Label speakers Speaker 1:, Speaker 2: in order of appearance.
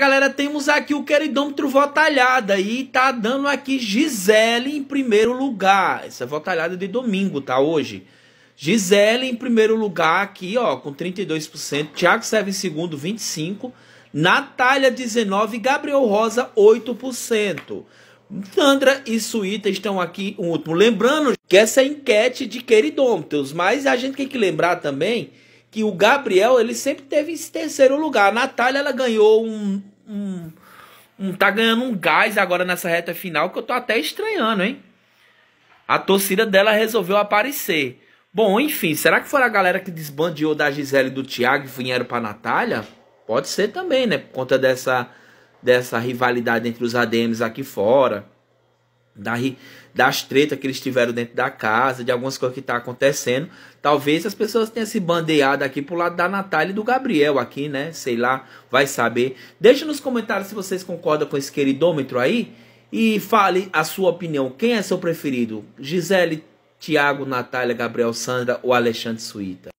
Speaker 1: Galera, temos aqui o queridômetro Votalhada e tá dando aqui Gisele em primeiro lugar. Essa Votalhada é de domingo, tá? Hoje. Gisele em primeiro lugar aqui, ó, com 32%. Tiago Serve em segundo, 25%. Natália, 19%. Gabriel Rosa, 8%. Sandra e Suíta estão aqui, um último. Lembrando que essa é enquete de queridômetros, mas a gente tem que lembrar também que o Gabriel ele sempre teve esse terceiro lugar. A Natália ela ganhou um, um, um, tá ganhando um gás agora nessa reta final que eu tô até estranhando, hein? A torcida dela resolveu aparecer. Bom, enfim, será que foi a galera que desbandeou da Gisele e do Thiago e vieram pra Natália? Pode ser também, né? Por conta dessa, dessa rivalidade entre os ADMs aqui fora das tretas que eles tiveram dentro da casa, de algumas coisas que tá acontecendo. Talvez as pessoas tenham se bandeado aqui pro lado da Natália e do Gabriel aqui, né? Sei lá, vai saber. Deixa nos comentários se vocês concordam com esse queridômetro aí. E fale a sua opinião. Quem é seu preferido? Gisele, Tiago, Natália, Gabriel, Sandra ou Alexandre Suíta?